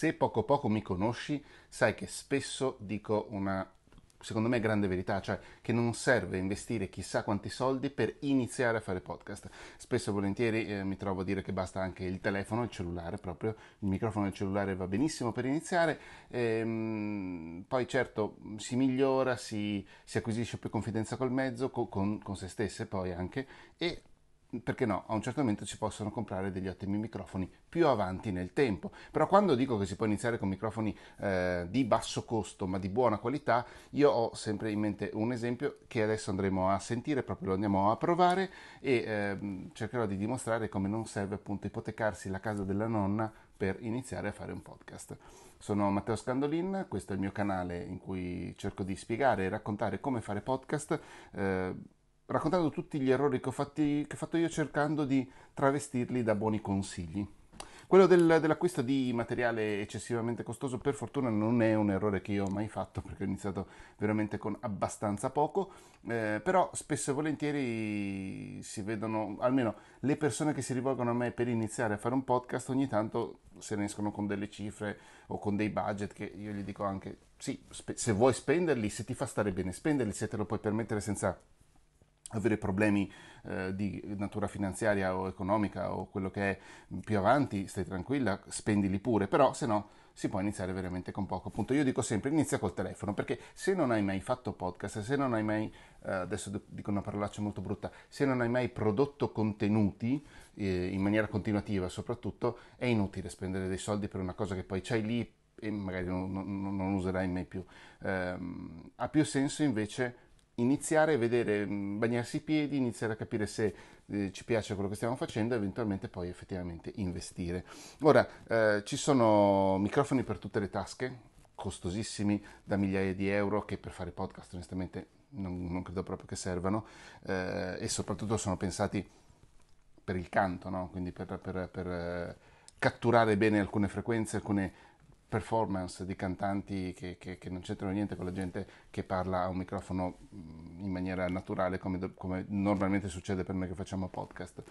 Se poco poco mi conosci, sai che spesso dico una, secondo me, grande verità, cioè che non serve investire chissà quanti soldi per iniziare a fare podcast. Spesso e volentieri eh, mi trovo a dire che basta anche il telefono, il cellulare proprio, il microfono e il cellulare va benissimo per iniziare, ehm, poi certo si migliora, si, si, acquisisce più confidenza col mezzo, co- con, con se stesse poi anche, e perché no, a un certo momento si possono comprare degli ottimi microfoni più avanti nel tempo. Però quando dico che si può iniziare con microfoni eh, di basso costo ma di buona qualità, io ho sempre in mente un esempio che adesso andremo a sentire, proprio lo andiamo a provare e eh, cercherò di dimostrare come non serve appunto ipotecarsi la casa della nonna per iniziare a fare un podcast. Sono Matteo Scandolin, questo è il mio canale in cui cerco di spiegare e raccontare come fare podcast. Eh, raccontando tutti gli errori che ho, fatti, che ho fatto io cercando di travestirli da buoni consigli. Quello del, dell'acquisto di materiale eccessivamente costoso per fortuna non è un errore che io ho mai fatto perché ho iniziato veramente con abbastanza poco, eh, però spesso e volentieri si vedono, almeno le persone che si rivolgono a me per iniziare a fare un podcast ogni tanto se ne escono con delle cifre o con dei budget che io gli dico anche sì, se vuoi spenderli, se ti fa stare bene spenderli, se te lo puoi permettere senza avere problemi eh, di natura finanziaria o economica o quello che è mm, più avanti, stai tranquilla, spendili pure, però se no si può iniziare veramente con poco. Appunto, io dico sempre inizia col telefono, perché se non hai mai fatto podcast, se non hai mai, eh, adesso dico una parolaccia molto brutta, se non hai mai prodotto contenuti eh, in maniera continuativa soprattutto, è inutile spendere dei soldi per una cosa che poi c'hai lì e magari non, non, non userai mai più. Ehm, ha più senso invece iniziare a vedere, mm, bagnarsi i piedi, iniziare a capire se eh, ci piace quello che stiamo facendo e eventualmente poi effettivamente investire. Ora, eh, ci sono microfoni per tutte le tasche, costosissimi da migliaia di euro che per fare podcast onestamente non, non credo proprio che servano eh, e soprattutto sono pensati per il canto, no? quindi per, per, per eh, catturare bene alcune frequenze, alcune performance di cantanti che, che, che, non c'entrano niente con la gente che parla a un microfono mm, in maniera naturale come, come normalmente succede per noi che facciamo podcast.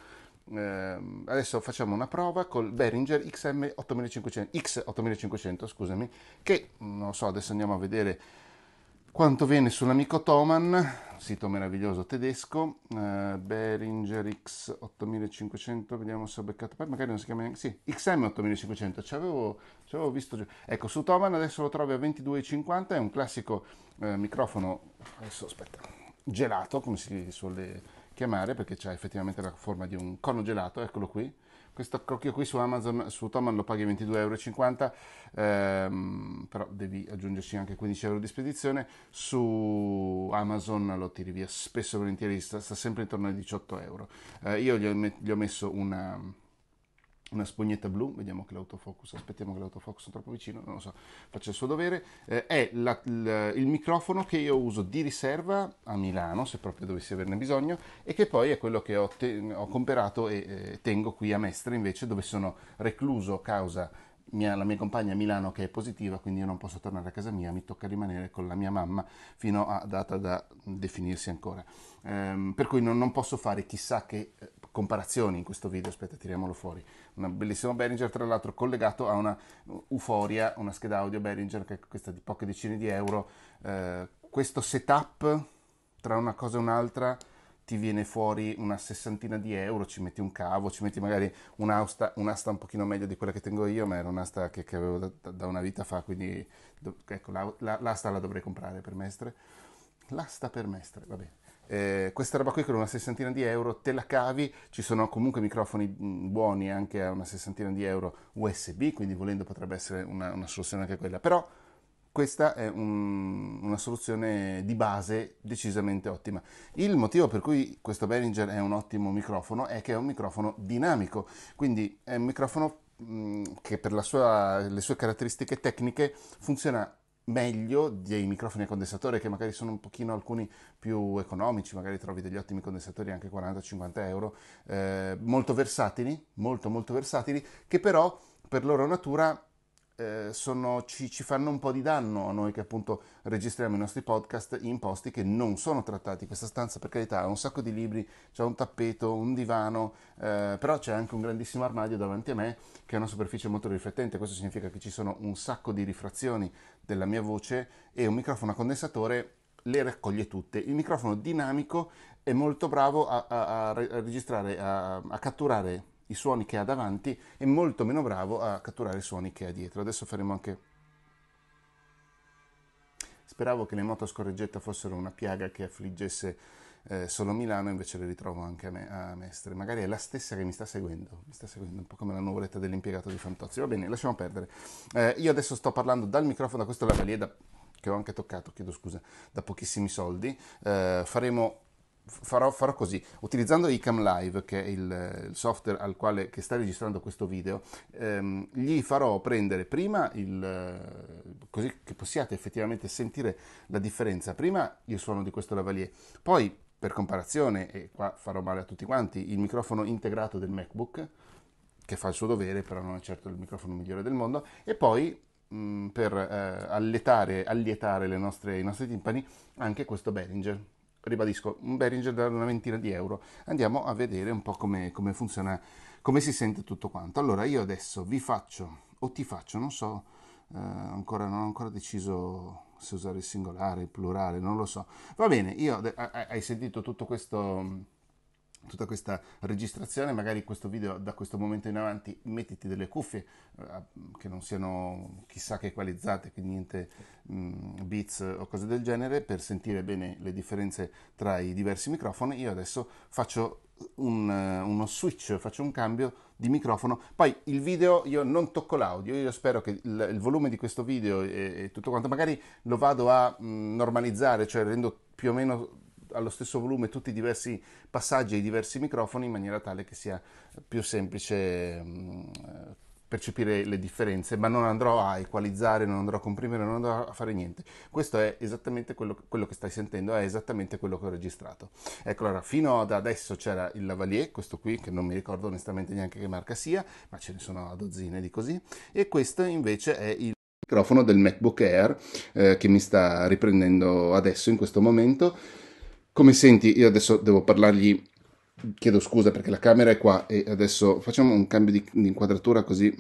Eh, adesso facciamo una prova col Behringer XM 8500, X8500, scusami, che non so, adesso andiamo a vedere quanto viene sull'amico Toman, sito meraviglioso tedesco, eh, Behringer X8500, vediamo se ho beccato, poi magari non si chiama neanche, sì, XM8500, ci avevo, ci avevo visto, ecco su Toman adesso lo trovi a 22,50, è un classico eh, microfono, adesso aspetta, gelato come si suole chiamare perché ha effettivamente la forma di un cono gelato, eccolo qui, questo crocchio qui su Amazon, su Toman lo paghi 22,50 euro, ehm, però devi aggiungerci anche 15 euro di spedizione, su Amazon lo tiri via spesso e volentieri, sta, sta sempre intorno ai 18 euro. Eh, io gli ho, gli ho messo una una spugnetta blu, vediamo che l'autofocus, aspettiamo che l'autofocus sia troppo vicino, non lo so, faccia il suo dovere, eh, è la, la, il microfono che io uso di riserva a Milano, se proprio dovessi averne bisogno, e che poi è quello che ho, te, ho comperato e eh, tengo qui a Mestre invece, dove sono recluso a causa mia, la mia compagna a Milano che è positiva, quindi io non posso tornare a casa mia, mi tocca rimanere con la mia mamma fino a data da definirsi ancora. Ehm, per cui non, non, posso fare chissà che eh, comparazioni in questo video, aspetta tiriamolo fuori, un bellissimo Behringer tra l'altro collegato a una Uforia, una scheda audio Behringer che questa di poche decine di euro, eh, questo setup tra una cosa e un'altra ti viene fuori una sessantina di euro, ci metti un cavo, ci metti magari un'asta, un'asta un pochino meglio di quella che tengo io, ma era un'asta che, che avevo da, da, una vita fa, quindi ecco, la, la, l'asta la dovrei comprare per mestre. L'asta per mestre, va bene eh, questa roba qui con una sessantina di euro te la cavi, ci sono comunque microfoni mm, buoni anche a una sessantina di euro USB, quindi volendo potrebbe essere una, una soluzione anche quella, però questa è un, una soluzione di base decisamente ottima. Il motivo per cui questo Behringer è un ottimo microfono è che è un microfono dinamico, quindi è un microfono mh, mm, che per sua, le sue caratteristiche tecniche funziona meglio dei microfoni a condensatore che magari sono un pochino alcuni più economici, magari trovi degli ottimi condensatori anche 40-50 euro, eh, molto versatili, molto molto versatili, che però per loro natura eh, sono, ci, ci, fanno un po' di danno a noi che appunto registriamo i nostri podcast in posti che non sono trattati. Questa stanza per carità ha un sacco di libri, c'è un tappeto, un divano, eh, però c'è anche un grandissimo armadio davanti a me che ha una superficie molto riflettente, questo significa che ci sono un sacco di rifrazioni della mia voce e un microfono a condensatore le raccoglie tutte. Il microfono dinamico è molto bravo a, a, a registrare, a, a catturare i suoni che ha davanti e molto meno bravo a catturare i suoni che ha dietro. Adesso faremo anche... Speravo che le moto a scorreggetta fossero una piaga che affliggesse eh, solo Milano, invece le ritrovo anche a, me, a, Mestre. Magari è la stessa che mi sta seguendo, mi sta seguendo un po' come la nuvoletta dell'impiegato di Fantozzi. Va bene, lasciamo perdere. Eh, io adesso sto parlando dal microfono, da questo lavalier che ho anche toccato, chiedo scusa, da pochissimi soldi. Eh, faremo Farò, farò, così, utilizzando Icam Live, che è il, il software al quale sta registrando questo video, ehm, gli farò prendere prima il, eh, così che possiate effettivamente sentire la differenza, prima il suono di questo lavalier, poi per comparazione, e qua farò male a tutti quanti, il microfono integrato del MacBook, che fa il suo dovere, però non è certo il microfono migliore del mondo, e poi mh, mm, per eh, allietare, allietare nostre, i nostri timpani anche questo Behringer. Ribadisco, un Behringer da una ventina di euro. Andiamo a vedere un po' come, come funziona, come si sente tutto quanto. Allora, io adesso vi faccio, o ti faccio, non so, eh, ancora, non ho ancora deciso se usare il singolare, il plurale, non lo so. Va bene, io, hai sentito tutto questo tutta questa registrazione, magari questo video da questo momento in avanti mettiti delle cuffie eh, che non siano chissà che equalizzate, quindi niente mh, mm, beats o cose del genere per sentire bene le differenze tra i diversi microfoni. Io adesso faccio un, uno switch, faccio un cambio di microfono. Poi il video, io non tocco l'audio, io spero che il, il volume di questo video e, e, tutto quanto magari lo vado a mh, mm, normalizzare, cioè rendo più o meno allo stesso volume tutti i diversi passaggi e i diversi microfoni in maniera tale che sia più semplice mh, mm, percepire le differenze, ma non andrò a equalizzare, non andrò a comprimere, non andrò a fare niente. Questo è esattamente quello, quello che stai sentendo, è esattamente quello che ho registrato. Ecco, allora, fino ad adesso c'era il lavalier, questo qui, che non mi ricordo onestamente neanche che marca sia, ma ce ne sono a dozzine di così, e questo invece è il microfono del MacBook Air eh, che mi sta riprendendo adesso in questo momento. Come senti, io adesso devo parlargli chiedo scusa perché la camera è qua e adesso facciamo un cambio di, di inquadratura così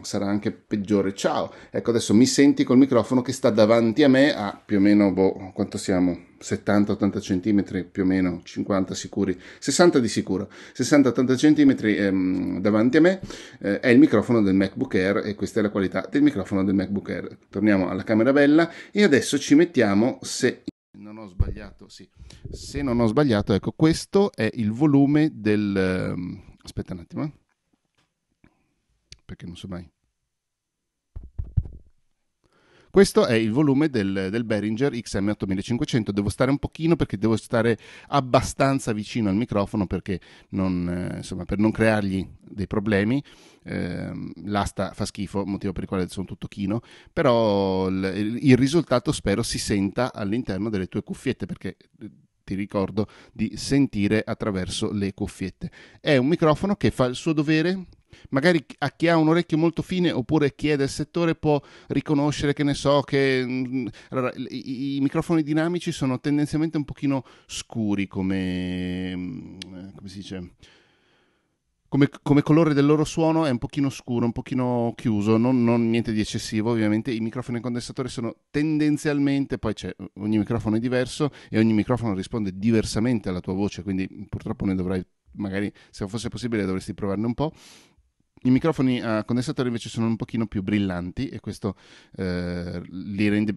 sarà anche peggiore. Ciao, ecco adesso mi senti col microfono che sta davanti a me a più o meno, boh, quanto siamo? 70-80 cm, più o meno, 50 sicuri, 60 di sicuro, 60-80 cm ehm, davanti a me eh, è il microfono del MacBook Air e questa è la qualità del microfono del MacBook Air. Torniamo alla camera bella e adesso ci mettiamo, se ho sbagliato, sì, se non ho sbagliato, ecco, questo è il volume del... Ehm, aspetta un attimo, eh. perché non so mai. Questo è il volume del, del Behringer XM8500. Devo stare un pochino perché devo stare abbastanza vicino al microfono perché non, eh, insomma, per non creargli dei problemi. Eh, l'asta fa schifo, motivo per il quale sono tutto chino, però il, il risultato spero si senta all'interno delle tue cuffiette perché eh, ti ricordo di sentire attraverso le cuffiette. È un microfono che fa il suo dovere, magari a chi ha un orecchio molto fine oppure chi è del settore può riconoscere che ne so che mm, allora, i, i, microfoni dinamici sono tendenzialmente un pochino scuri come, mm, eh, come si dice come, come, colore del loro suono è un pochino scuro, un pochino chiuso, non, non, niente di eccessivo ovviamente, i microfoni a condensatore sono tendenzialmente, poi c'è ogni microfono è diverso e ogni microfono risponde diversamente alla tua voce, quindi purtroppo ne dovrai, magari se fosse possibile dovresti provarne un po', i microfoni a eh, condensatore invece sono un pochino più brillanti e questo eh, li rende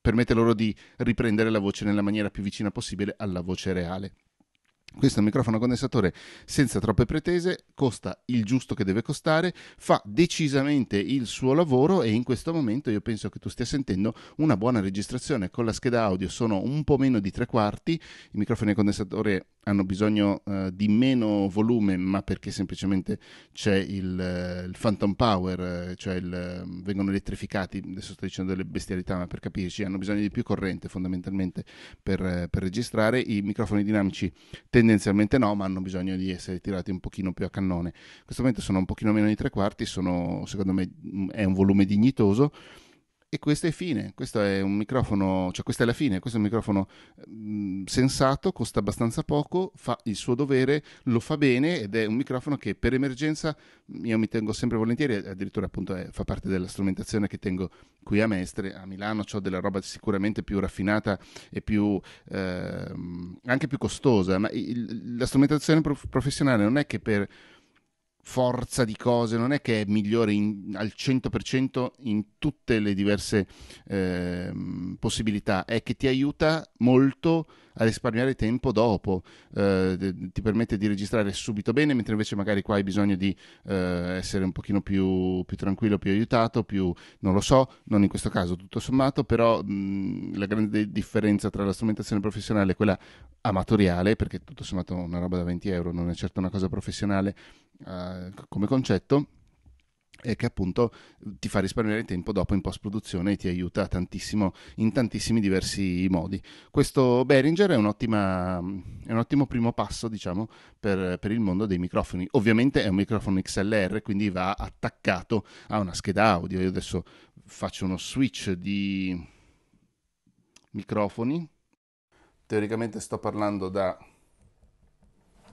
permette loro di riprendere la voce nella maniera più vicina possibile alla voce reale. Questo è un microfono condensatore senza troppe pretese, costa il giusto che deve costare, fa decisamente il suo lavoro e in questo momento io penso che tu stia sentendo una buona registrazione. Con la scheda audio sono un po' meno di tre quarti, i microfoni a condensatore hanno bisogno uh, di meno volume, ma perché semplicemente c'è il, uh, il phantom power, eh, cioè il, uh, vengono elettrificati, adesso sto dicendo delle bestialità, ma per capirci, hanno bisogno di più corrente fondamentalmente per, per registrare. I microfoni dinamici tendono tendenzialmente no, ma hanno bisogno di essere tirati un pochino più a cannone. In questo momento sono un pochino meno di tre quarti, sono, secondo me è un volume dignitoso e questa è fine, questo è un microfono, cioè questa è la fine, questo è un microfono mh, mm, sensato, costa abbastanza poco, fa il suo dovere, lo fa bene ed è un microfono che per emergenza mm, io mi tengo sempre volentieri, addirittura appunto è, eh, fa parte della strumentazione che tengo qui a Mestre, a Milano ho della roba sicuramente più raffinata e più, eh, anche più costosa, ma il, la strumentazione prof- professionale non è che per forza di cose, non è che è migliore in, al 100% in tutte le diverse eh, possibilità, è che ti aiuta molto a risparmiare tempo dopo, eh, ti permette di registrare subito bene, mentre invece magari qua hai bisogno di eh, essere un pochino più, più, tranquillo, più aiutato, più non lo so, non in questo caso tutto sommato, però mh, mm, la grande differenza tra la strumentazione professionale e quella amatoriale, perché tutto sommato una roba da 20 euro non è certo una cosa professionale, eh, come concetto e che appunto ti fa risparmiare tempo dopo in post produzione e ti aiuta tantissimo in tantissimi diversi modi. Questo Behringer è, è, un ottimo primo passo diciamo per, per, il mondo dei microfoni. Ovviamente è un microfono XLR quindi va attaccato a una scheda audio. Io adesso faccio uno switch di microfoni. Teoricamente sto parlando da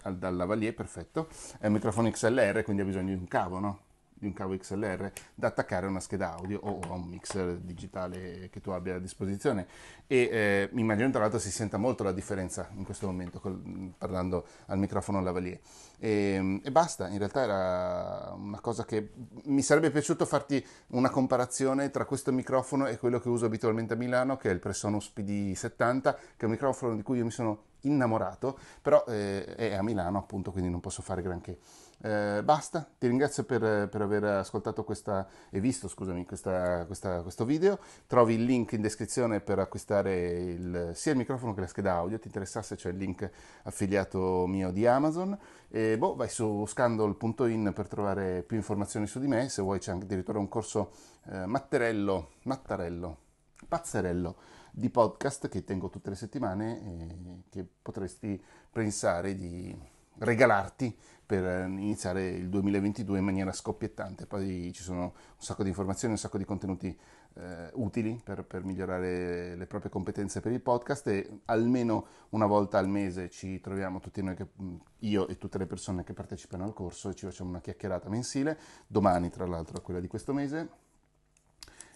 al, dal lavalier, perfetto. È un microfono XLR, quindi ha bisogno di un cavo, no? Di un cavo XLR da attaccare a una scheda audio o a un mixer digitale che tu abbia a disposizione. E eh, immagino tra l'altro si senta molto la differenza in questo momento col, parlando al microfono lavalier. E, ehm, e, basta, in realtà era una cosa che mi sarebbe piaciuto farti una comparazione tra questo microfono e quello che uso abitualmente a Milano, che è il Presonus PD70, che è un microfono di cui io mi sono innamorato, però eh, è a Milano appunto, quindi non posso fare granché. Eh, basta, ti ringrazio per, per, aver ascoltato questa e visto scusami, questa, questa, questo video. Trovi il link in descrizione per acquistare il, sia il microfono che la scheda audio. Ti interessasse, c'è il link affiliato mio di Amazon. E boh, vai su scandal.in per trovare più informazioni su di me. Se vuoi, c'è anche addirittura un corso eh, Mattarello, Mattarello pazzerello di podcast che tengo tutte le settimane e che potresti pensare di regalarti per iniziare il 2022 in maniera scoppiettante. Poi ci sono un sacco di informazioni, un sacco di contenuti eh, utili per, per, migliorare le proprie competenze per il podcast e almeno una volta al mese ci troviamo tutti noi, che, mm, io e tutte le persone che partecipano al corso e ci facciamo una chiacchierata mensile. Domani tra l'altro è quella di questo mese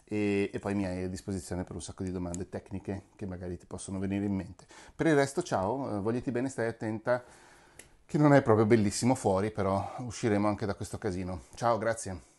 e, e poi mi hai a disposizione per un sacco di domande tecniche che magari ti possono venire in mente. Per il resto ciao, eh, vogliti bene, stai attenta che non è proprio bellissimo fuori, però usciremo anche da questo casino. Ciao, grazie.